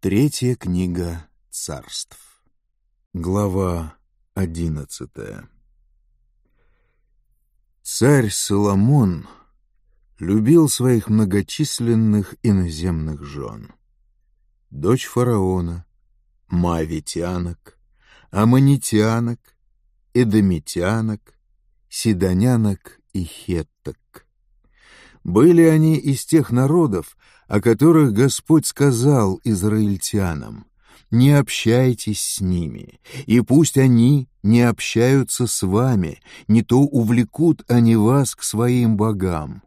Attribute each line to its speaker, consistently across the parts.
Speaker 1: Третья книга царств. Глава одиннадцатая. Царь Соломон любил своих многочисленных иноземных жен. Дочь фараона, мавитянок, аманитянок, эдомитянок, седонянок и хет были они из тех народов, о которых Господь сказал израильтянам, «Не общайтесь с ними, и пусть они не общаются с вами, не то увлекут они вас к своим богам».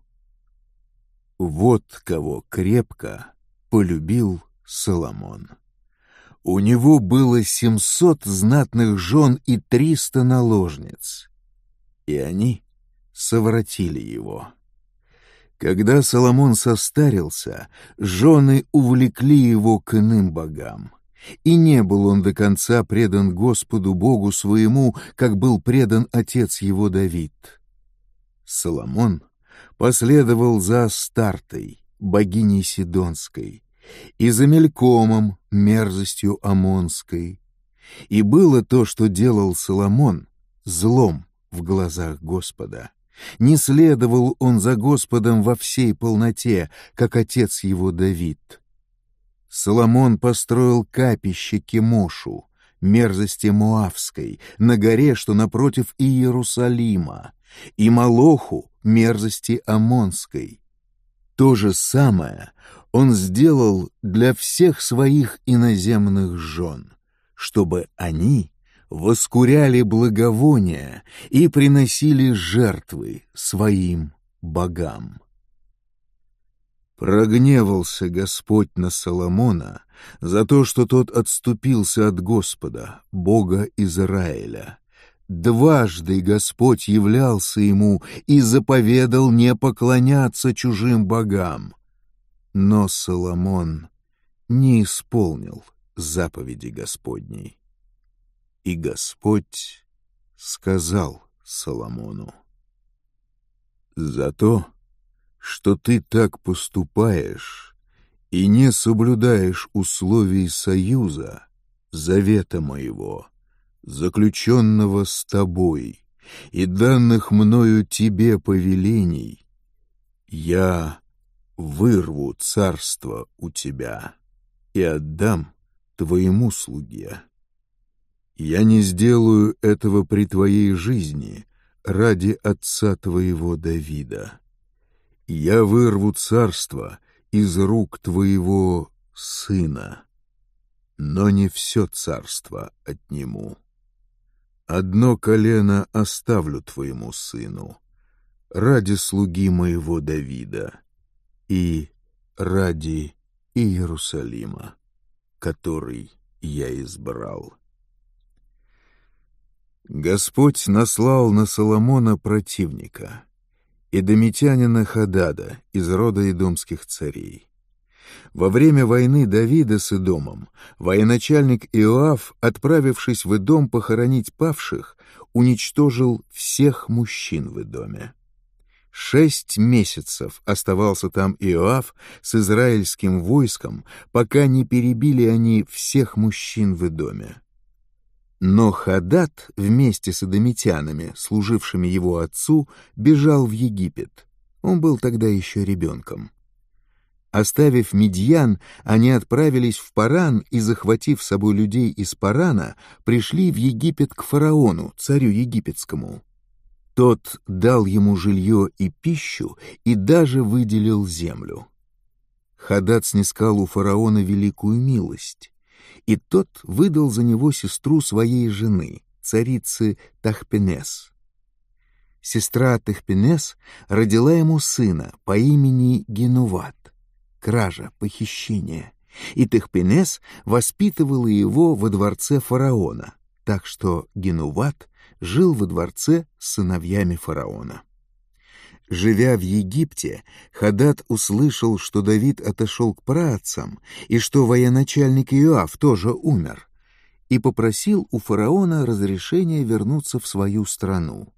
Speaker 1: Вот кого крепко полюбил Соломон. У него было семьсот знатных жен и триста наложниц, и они совратили его. Когда Соломон состарился, жены увлекли его к иным богам. И не был он до конца предан Господу Богу своему, как был предан отец его Давид. Соломон последовал за Стартой, богиней Сидонской, и за Мелькомом, мерзостью Амонской. И было то, что делал Соломон, злом в глазах Господа. Не следовал он за Господом во всей полноте, как отец его Давид. Соломон построил капище Кемошу, мерзости Муавской на горе, что напротив Иерусалима, и Малоху, мерзости Амонской. То же самое он сделал для всех своих иноземных жен, чтобы они воскуряли благовония и приносили жертвы своим богам. Прогневался Господь на Соломона за то, что тот отступился от Господа, Бога Израиля. Дважды Господь являлся ему и заповедал не поклоняться чужим богам. Но Соломон не исполнил заповеди Господней. И Господь сказал Соломону, «За то, что ты так поступаешь и не соблюдаешь условий союза, завета моего, заключенного с тобой и данных мною тебе повелений, я вырву царство у тебя и отдам твоему слуге» Я не сделаю этого при твоей жизни ради отца твоего Давида. Я вырву царство из рук твоего сына, но не все царство отниму. Одно колено оставлю твоему сыну ради слуги моего Давида и ради Иерусалима, который я избрал». Господь наслал на Соломона противника, и домитянина Хадада из рода идомских царей. Во время войны Давида с Идомом военачальник Иоав, отправившись в Идом похоронить павших, уничтожил всех мужчин в Идоме. Шесть месяцев оставался там Иоав с израильским войском, пока не перебили они всех мужчин в Идоме. Но Хадат вместе с адамитянами, служившими его отцу, бежал в Египет. Он был тогда еще ребенком. Оставив Медьян, они отправились в Паран и, захватив с собой людей из Парана, пришли в Египет к фараону, царю египетскому. Тот дал ему жилье и пищу и даже выделил землю. Хадат снискал у фараона великую милость и тот выдал за него сестру своей жены, царицы Тахпенес. Сестра Тахпенес родила ему сына по имени Генуват, кража, похищение, и Тахпенес воспитывала его во дворце фараона, так что Генуват жил во дворце с сыновьями фараона. Живя в Египте, Хадад услышал, что Давид отошел к праотцам и что военачальник Иоав тоже умер, и попросил у фараона разрешения вернуться в свою страну.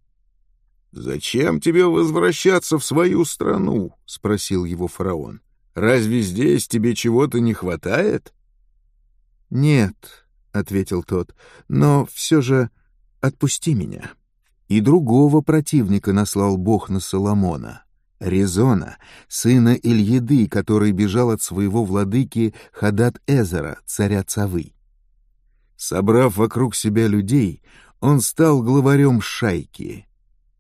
Speaker 1: «Зачем тебе возвращаться в свою страну?» — спросил его фараон. «Разве здесь тебе чего-то не хватает?» «Нет», — ответил тот, — «но все же отпусти меня». И другого противника наслал Бог на Соломона, Резона, сына Ильеды, который бежал от своего владыки Хадат эзера царя Цавы. Собрав вокруг себя людей, он стал главарем шайки.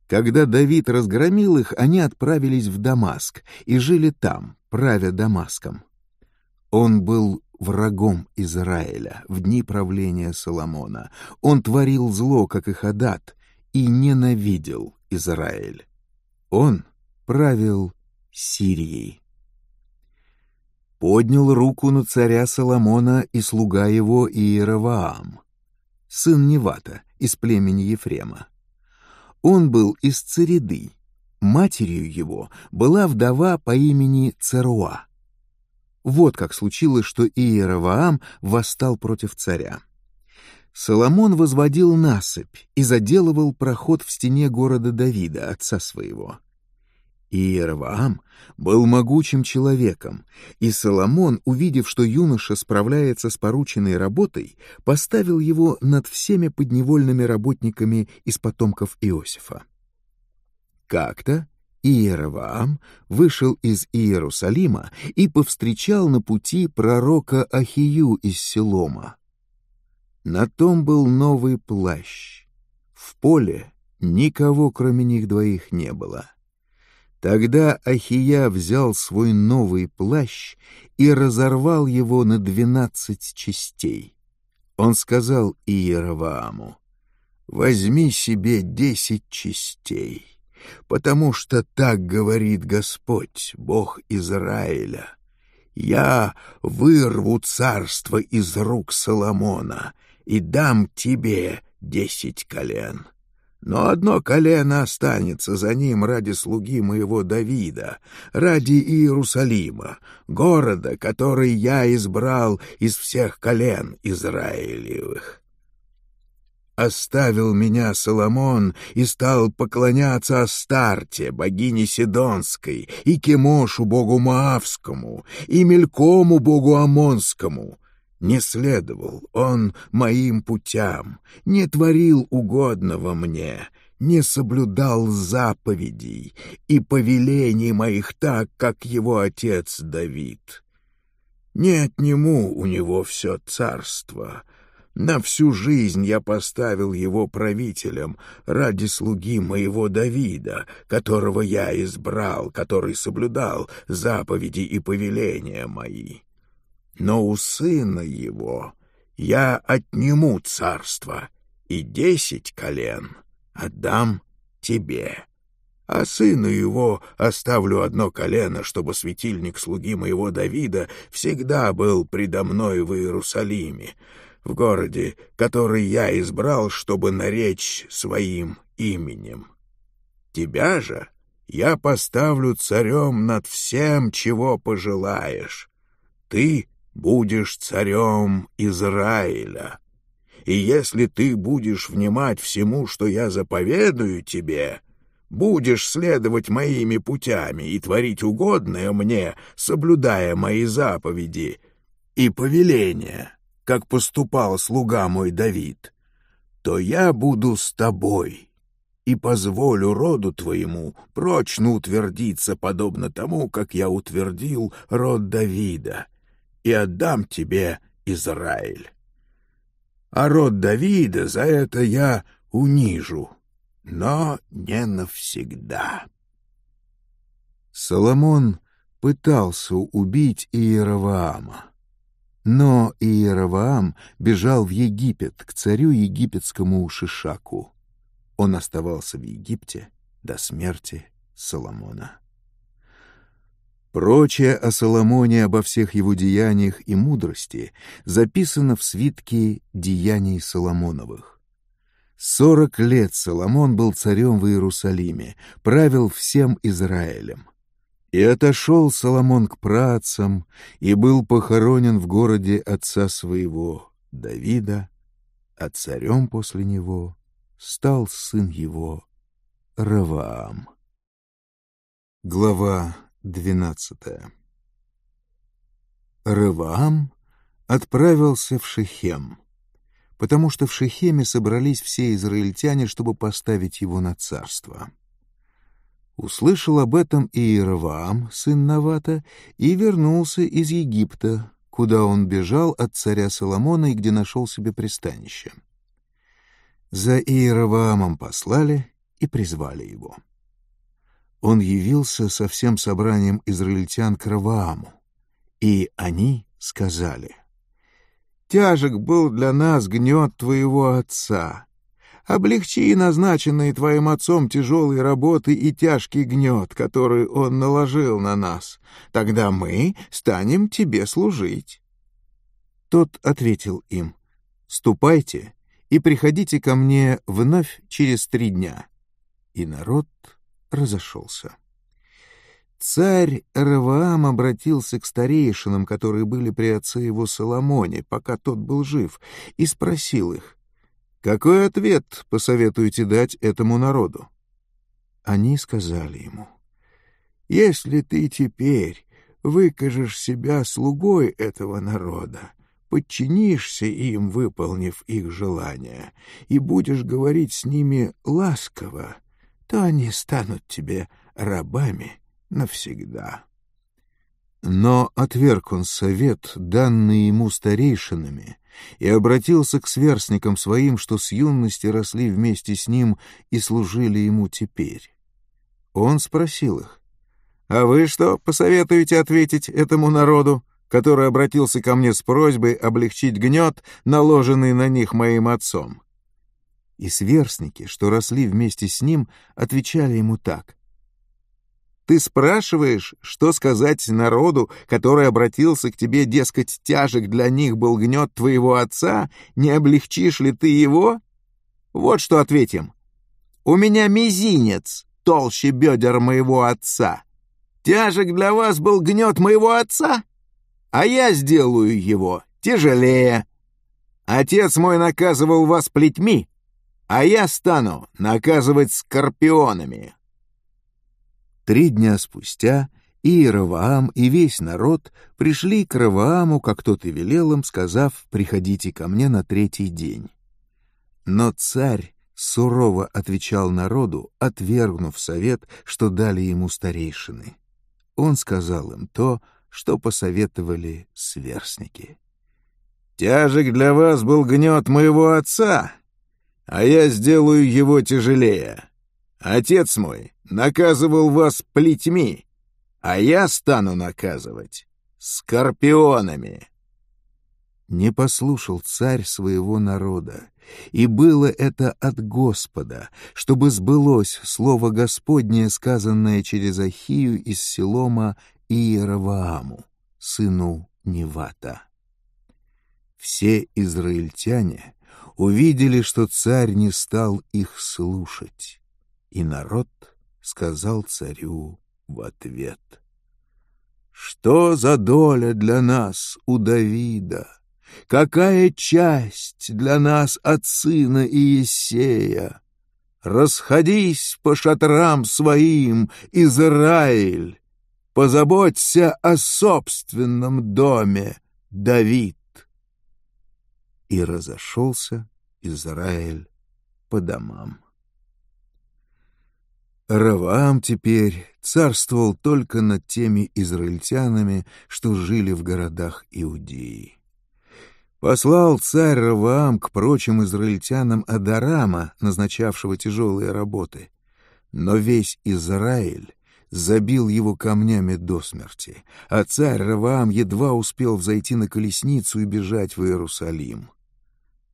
Speaker 1: Когда Давид разгромил их, они отправились в Дамаск и жили там, правя Дамаском. Он был врагом Израиля в дни правления Соломона. Он творил зло, как и Хадат, и ненавидел Израиль. Он правил Сирией. Поднял руку на царя Соломона и слуга его Иераваам, сын Невата из племени Ефрема. Он был из Цереды, матерью его была вдова по имени Церуа. Вот как случилось, что Иераваам восстал против царя. Соломон возводил насыпь и заделывал проход в стене города Давида, отца своего. И был могучим человеком, и Соломон, увидев, что юноша справляется с порученной работой, поставил его над всеми подневольными работниками из потомков Иосифа. Как-то Иераваам вышел из Иерусалима и повстречал на пути пророка Ахию из Селома, на том был новый плащ. В поле никого, кроме них двоих, не было. Тогда Ахия взял свой новый плащ и разорвал его на двенадцать частей. Он сказал Иеравааму, «Возьми себе десять частей» потому что так говорит Господь, Бог Израиля. Я вырву царство из рук Соломона и дам тебе десять колен. Но одно колено останется за ним ради слуги моего Давида, ради Иерусалима, города, который я избрал из всех колен Израилевых. Оставил меня Соломон и стал поклоняться Астарте, богине Сидонской, и Кемошу, богу Маавскому, и Мелькому, богу Амонскому, не следовал он моим путям, не творил угодного мне, не соблюдал заповедей и повелений моих так, как его отец Давид. Не отниму у него все царство. На всю жизнь я поставил его правителем ради слуги моего Давида, которого я избрал, который соблюдал заповеди и повеления мои но у сына его я отниму царство и десять колен отдам тебе, а сыну его оставлю одно колено, чтобы светильник слуги моего Давида всегда был предо мной в Иерусалиме, в городе, который я избрал, чтобы наречь своим именем. Тебя же я поставлю царем над всем, чего пожелаешь. Ты — будешь царем Израиля. И если ты будешь внимать всему, что я заповедую тебе, будешь следовать моими путями и творить угодное мне, соблюдая мои заповеди и повеления, как поступал слуга мой Давид, то я буду с тобой» и позволю роду твоему прочно утвердиться, подобно тому, как я утвердил род Давида, и отдам тебе Израиль. А род Давида за это я унижу, но не навсегда. Соломон пытался убить Иероваама. Но Иераваам бежал в Египет к царю египетскому Шишаку. Он оставался в Египте до смерти Соломона. Прочее о Соломоне обо всех его деяниях и мудрости записано в свитке «Деяний Соломоновых». Сорок лет Соломон был царем в Иерусалиме, правил всем Израилем. И отошел Соломон к працам и был похоронен в городе отца своего, Давида, а царем после него стал сын его, Раваам. Глава 12. Рываам отправился в Шехем, потому что в Шехеме собрались все израильтяне, чтобы поставить его на царство. Услышал об этом и Рываам, сын Навата, и вернулся из Египта, куда он бежал от царя Соломона и где нашел себе пристанище. За Иераваамом послали и призвали его он явился со всем собранием израильтян к Равааму, и они сказали, «Тяжек был для нас гнет твоего отца. Облегчи назначенные твоим отцом тяжелые работы и тяжкий гнет, который он наложил на нас. Тогда мы станем тебе служить». Тот ответил им, «Ступайте и приходите ко мне вновь через три дня». И народ разошелся. Царь Раваам обратился к старейшинам, которые были при отце его Соломоне, пока тот был жив, и спросил их, «Какой ответ посоветуете дать этому народу?» Они сказали ему, «Если ты теперь выкажешь себя слугой этого народа, подчинишься им, выполнив их желания, и будешь говорить с ними ласково, то они станут тебе рабами навсегда. Но отверг он совет, данный ему старейшинами, и обратился к сверстникам своим, что с юности росли вместе с ним и служили ему теперь. Он спросил их, «А вы что посоветуете ответить этому народу, который обратился ко мне с просьбой облегчить гнет, наложенный на них моим отцом?» И сверстники, что росли вместе с ним, отвечали ему так. «Ты спрашиваешь, что сказать народу, который обратился к тебе, дескать, тяжек для них был гнет твоего отца, не облегчишь ли ты его? Вот что ответим. У меня мизинец толще бедер моего отца. Тяжек для вас был гнет моего отца, а я сделаю его тяжелее». Отец мой наказывал вас плетьми, а я стану наказывать скорпионами». Три дня спустя и Раваам, и весь народ пришли к Равааму, как тот и велел им, сказав «приходите ко мне на третий день». Но царь сурово отвечал народу, отвергнув совет, что дали ему старейшины. Он сказал им то, что посоветовали сверстники. «Тяжек для вас был гнет моего отца, а я сделаю его тяжелее. Отец мой наказывал вас плетьми, а я стану наказывать скорпионами». Не послушал царь своего народа, и было это от Господа, чтобы сбылось слово Господнее, сказанное через Ахию из Селома Иеравааму, сыну Невата. Все израильтяне увидели, что царь не стал их слушать. И народ сказал царю в ответ. «Что за доля для нас у Давида? Какая часть для нас от сына Иесея? Расходись по шатрам своим, Израиль! Позаботься о собственном доме, Давид!» и разошелся Израиль по домам. Раваам теперь царствовал только над теми израильтянами, что жили в городах Иудеи. Послал царь Раваам к прочим израильтянам Адарама, назначавшего тяжелые работы. Но весь Израиль забил его камнями до смерти, а царь Раваам едва успел взойти на колесницу и бежать в Иерусалим.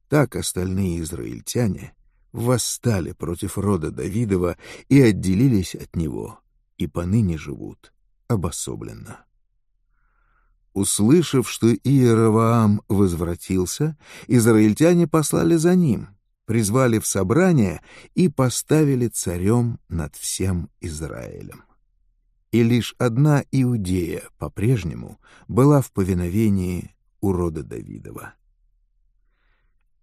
Speaker 1: Так остальные израильтяне восстали против рода Давидова и отделились от него, и поныне живут обособленно. Услышав, что Иераваам возвратился, израильтяне послали за ним, призвали в собрание и поставили царем над всем Израилем. И лишь одна Иудея по-прежнему была в повиновении у рода Давидова.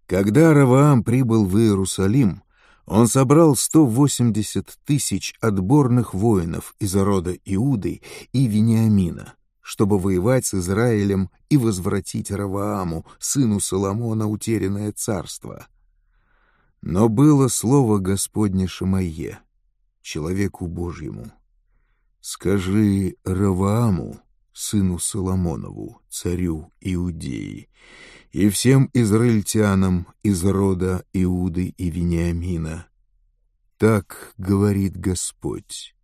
Speaker 1: Когда Раваам прибыл в Иерусалим, он собрал 180 тысяч отборных воинов из рода Иуды и Вениамина, чтобы воевать с Израилем и возвратить Равааму, сыну Соломона, утерянное царство. Но было слово Господне Шамае, человеку Божьему. «Скажи Равааму, сыну Соломонову, царю Иудеи, и всем израильтянам из рода Иуды и Вениамина. Так говорит Господь,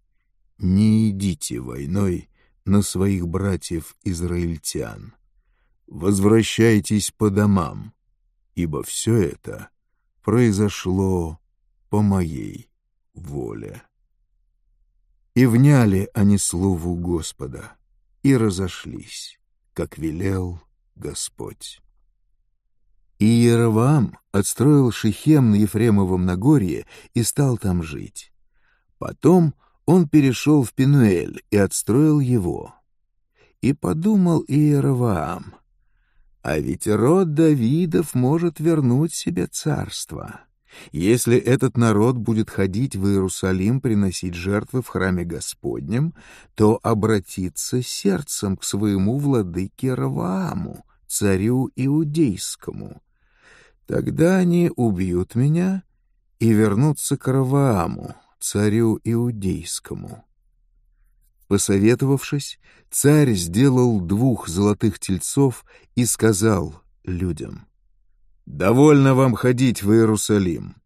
Speaker 1: не идите войной на своих братьев-израильтян, возвращайтесь по домам, ибо все это произошло по моей воле. И вняли они слову Господа, и разошлись, как велел Господь. И Иероваам отстроил Шихем на Ефремовом Нагорье и стал там жить. Потом он перешел в Пинуэль и отстроил его. И подумал Иероваам, а ведь род Давидов может вернуть себе царство, если этот народ будет ходить в Иерусалим приносить жертвы в храме Господнем, то обратится сердцем к своему владыке Равааму, царю иудейскому, Тогда они убьют меня и вернутся к Равааму, царю Иудейскому». Посоветовавшись, царь сделал двух золотых тельцов и сказал людям, «Довольно вам ходить в Иерусалим.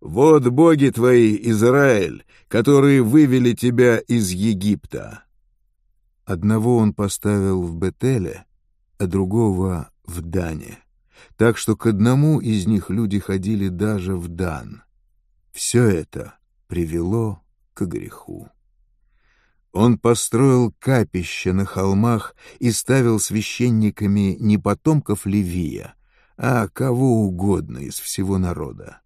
Speaker 1: Вот боги твои, Израиль, которые вывели тебя из Египта». Одного он поставил в Бетеле, а другого — в Дане так что к одному из них люди ходили даже в дан. Все это привело к греху. Он построил капище на холмах и ставил священниками не потомков Левия, а кого угодно из всего народа.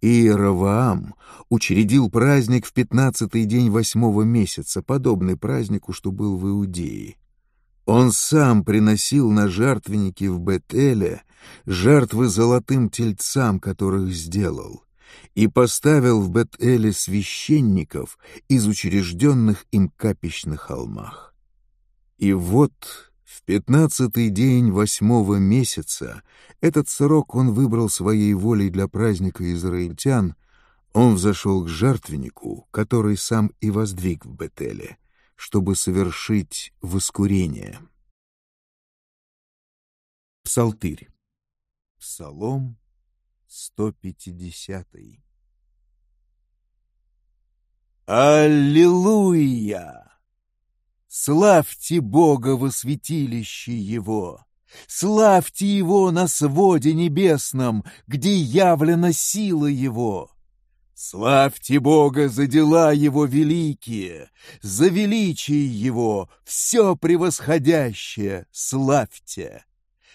Speaker 1: И Раваам учредил праздник в пятнадцатый день восьмого месяца, подобный празднику, что был в Иудее, он сам приносил на жертвенники в Бетеле жертвы золотым тельцам, которых сделал, и поставил в Бетеле священников из учрежденных им капищ на холмах. И вот в пятнадцатый день восьмого месяца, этот срок он выбрал своей волей для праздника израильтян, он взошел к жертвеннику, который сам и воздвиг в Бетеле — чтобы совершить воскурение. Псалтырь. Псалом 150. Аллилуйя! Славьте Бога во святилище Его! Славьте Его на своде небесном, где явлена сила Его! Славьте Бога за дела Его великие, за величие Его, все превосходящее славьте.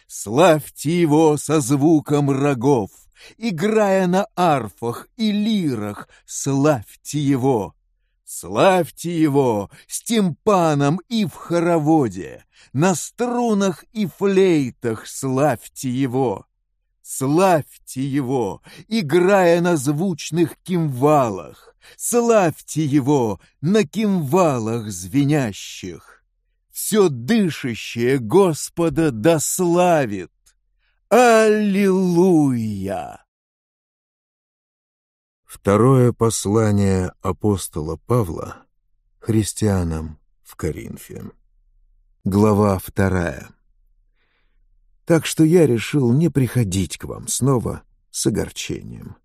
Speaker 1: Славьте Его со звуком рогов, играя на арфах и лирах, славьте Его. Славьте Его с тимпаном и в хороводе, на струнах и флейтах славьте Его. Славьте его, играя на звучных кимвалах, Славьте его на кимвалах звенящих. Все дышащее Господа дославит. Аллилуйя! Второе послание апостола Павла христианам в Коринфе. Глава вторая. Так что я решил не приходить к вам снова с огорчением.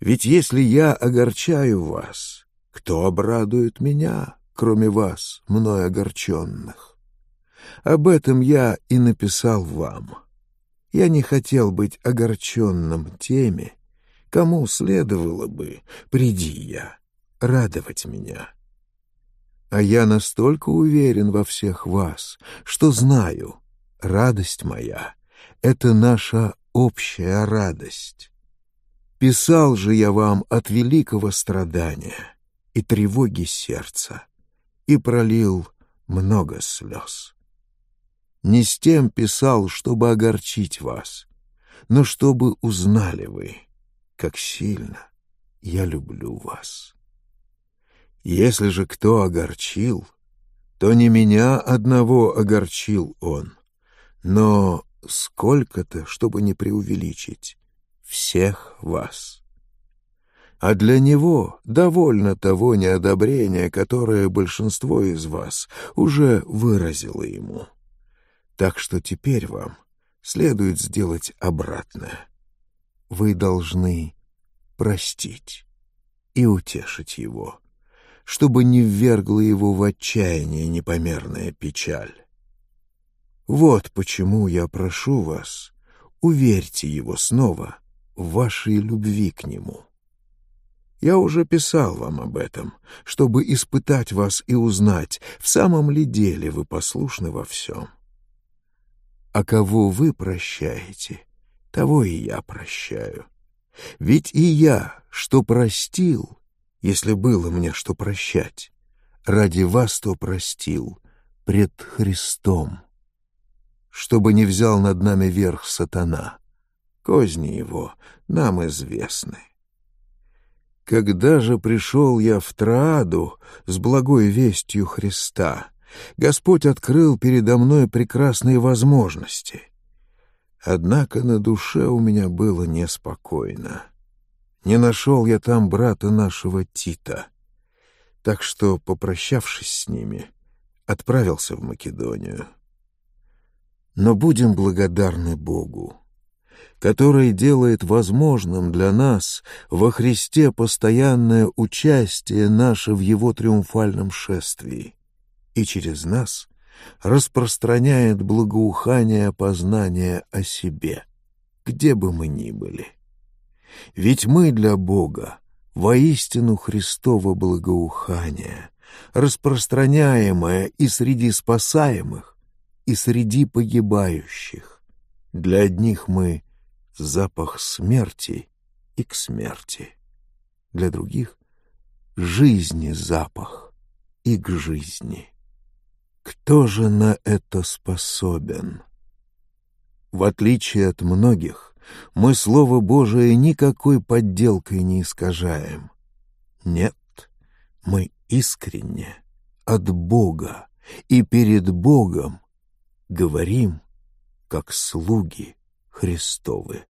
Speaker 1: Ведь если я огорчаю вас, кто обрадует меня, кроме вас, мной огорченных? Об этом я и написал вам. Я не хотел быть огорченным теми, кому следовало бы, приди я, радовать меня. А я настолько уверен во всех вас, что знаю, радость моя, это наша общая радость. Писал же я вам от великого страдания и тревоги сердца, и пролил много слез. Не с тем писал, чтобы огорчить вас, но чтобы узнали вы, как сильно я люблю вас. Если же кто огорчил, то не меня одного огорчил он, но сколько-то, чтобы не преувеличить, всех вас. А для него довольно того неодобрения, которое большинство из вас уже выразило ему. Так что теперь вам следует сделать обратное. Вы должны простить и утешить его, чтобы не ввергла его в отчаяние непомерная печаль. Вот почему я прошу вас, уверьте его снова в вашей любви к нему. Я уже писал вам об этом, чтобы испытать вас и узнать, в самом ли деле вы послушны во всем. А кого вы прощаете, того и я прощаю. Ведь и я, что простил, если было мне что прощать, ради вас то простил пред Христом» чтобы не взял над нами верх сатана. Козни его нам известны. Когда же пришел я в Трааду с благой вестью Христа, Господь открыл передо мной прекрасные возможности. Однако на душе у меня было неспокойно. Не нашел я там брата нашего Тита. Так что, попрощавшись с ними, отправился в Македонию. Но будем благодарны Богу, который делает возможным для нас во Христе постоянное участие наше в Его триумфальном шествии и через нас распространяет благоухание познания о себе, где бы мы ни были. Ведь мы для Бога воистину Христово благоухание, распространяемое и среди спасаемых, и среди погибающих. Для одних мы — запах смерти и к смерти, для других — жизни запах и к жизни. Кто же на это способен? В отличие от многих, мы Слово Божие никакой подделкой не искажаем. Нет, мы искренне, от Бога, и перед Богом говорим, как слуги Христовы.